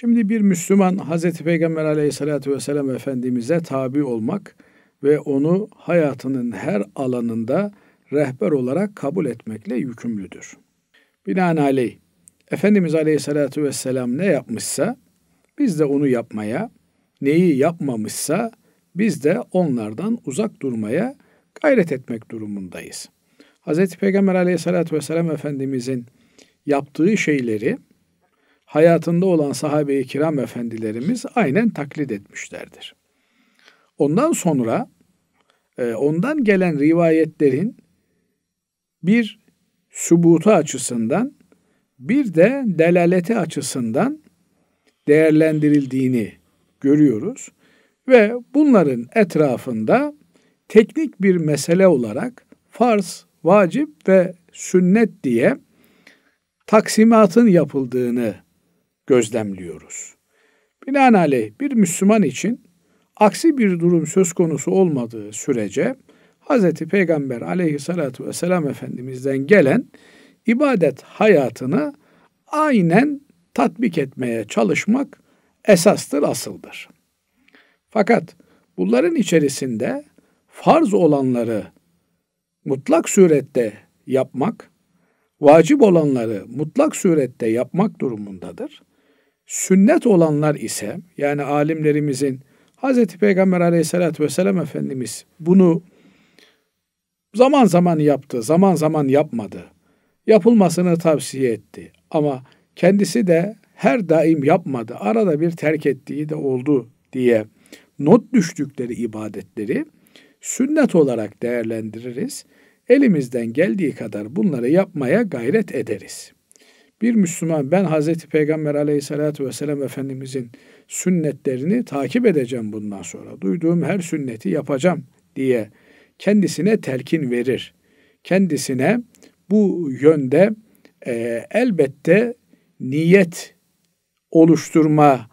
Şimdi bir Müslüman Hazreti Peygamber aleyhissalatü vesselam Efendimiz'e tabi olmak ve onu hayatının her alanında rehber olarak kabul etmekle yükümlüdür. Binaenaleyh Efendimiz aleyhissalatü vesselam ne yapmışsa biz de onu yapmaya, neyi yapmamışsa biz de onlardan uzak durmaya gayret etmek durumundayız. Hazreti Peygamber aleyhissalatü vesselam Efendimizin yaptığı şeyleri hayatında olan sahabe-i kiram efendilerimiz aynen taklit etmişlerdir. Ondan sonra e, ondan gelen rivayetlerin bir sübutu açısından bir de delaleti açısından değerlendirildiğini görüyoruz ve bunların etrafında teknik bir mesele olarak farz, vacip ve sünnet diye taksimatın yapıldığını gözlemliyoruz. Binaenaleyh bir Müslüman için aksi bir durum söz konusu olmadığı sürece Hz. Peygamber aleyhissalatu vesselam Efendimiz'den gelen ibadet hayatını aynen tatbik etmeye çalışmak esastır, asıldır. Fakat bunların içerisinde farz olanları mutlak surette yapmak, vacip olanları mutlak surette yapmak durumundadır. Sünnet olanlar ise yani alimlerimizin Hazreti Peygamber aleyhissalatü vesselam Efendimiz bunu zaman zaman yaptı, zaman zaman yapmadı. Yapılmasını tavsiye etti ama kendisi de her daim yapmadı. Arada bir terk ettiği de oldu diye not düştükleri ibadetleri sünnet olarak değerlendiririz. Elimizden geldiği kadar bunları yapmaya gayret ederiz.'' Bir Müslüman ben Hazreti Peygamber aleyhissalatü vesselam Efendimizin sünnetlerini takip edeceğim bundan sonra. Duyduğum her sünneti yapacağım diye kendisine telkin verir. Kendisine bu yönde e, elbette niyet oluşturma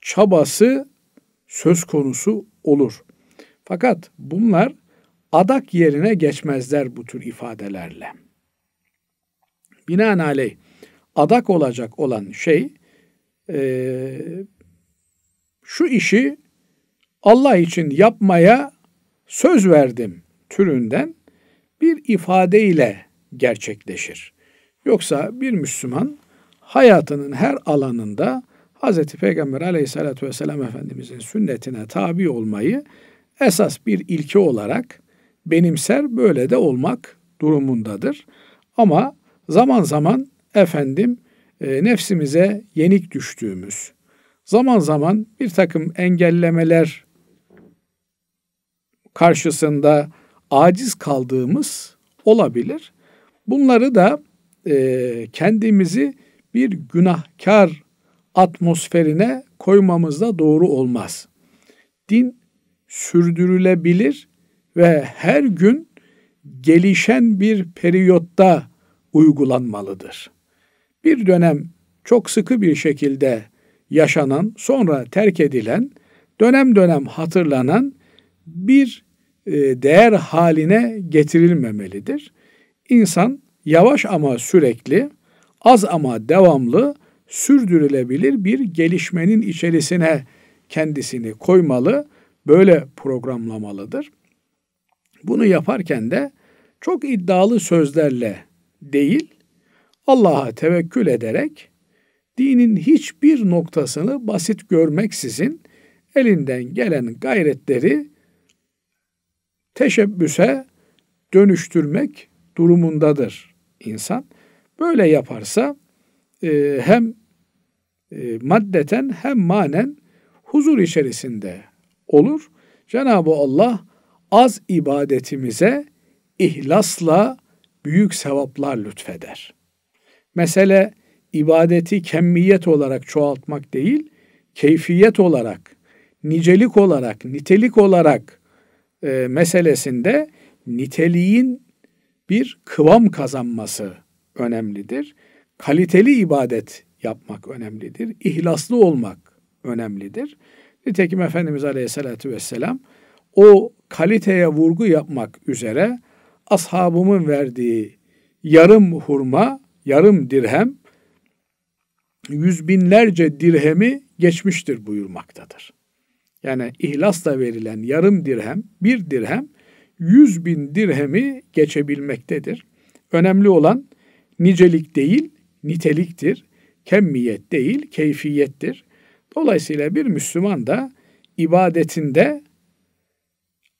çabası söz konusu olur. Fakat bunlar adak yerine geçmezler bu tür ifadelerle. Binaenaleyh adak olacak olan şey e, şu işi Allah için yapmaya söz verdim türünden bir ifadeyle gerçekleşir. Yoksa bir Müslüman hayatının her alanında Hz. Peygamber aleyhissalatü vesselam Efendimizin sünnetine tabi olmayı esas bir ilke olarak benimser böyle de olmak durumundadır. Ama zaman zaman efendim e, nefsimize yenik düştüğümüz, zaman zaman bir takım engellemeler karşısında aciz kaldığımız olabilir. Bunları da e, kendimizi bir günahkar atmosferine koymamız da doğru olmaz. Din sürdürülebilir ve her gün gelişen bir periyotta uygulanmalıdır bir dönem çok sıkı bir şekilde yaşanan, sonra terk edilen, dönem dönem hatırlanan bir e, değer haline getirilmemelidir. İnsan yavaş ama sürekli, az ama devamlı sürdürülebilir bir gelişmenin içerisine kendisini koymalı, böyle programlamalıdır. Bunu yaparken de çok iddialı sözlerle değil, Allah'a tevekkül ederek dinin hiçbir noktasını basit görmeksizin elinden gelen gayretleri teşebbüse dönüştürmek durumundadır insan. Böyle yaparsa e, hem e, maddeten hem manen huzur içerisinde olur. Cenab-ı Allah az ibadetimize ihlasla büyük sevaplar lütfeder.'' Mesele ibadeti kemmiyet olarak çoğaltmak değil, keyfiyet olarak, nicelik olarak, nitelik olarak e, meselesinde niteliğin bir kıvam kazanması önemlidir. Kaliteli ibadet yapmak önemlidir. İhlaslı olmak önemlidir. Nitekim Efendimiz Aleyhisselatü Vesselam o kaliteye vurgu yapmak üzere ashabımın verdiği yarım hurma yarım dirhem yüz binlerce dirhemi geçmiştir buyurmaktadır. Yani ihlasla verilen yarım dirhem, bir dirhem, yüz bin dirhemi geçebilmektedir. Önemli olan nicelik değil, niteliktir. Kemmiyet değil, keyfiyettir. Dolayısıyla bir Müslüman da ibadetinde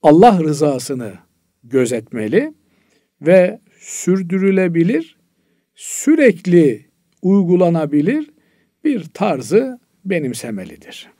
Allah rızasını gözetmeli ve sürdürülebilir sürekli uygulanabilir bir tarzı benimsemelidir.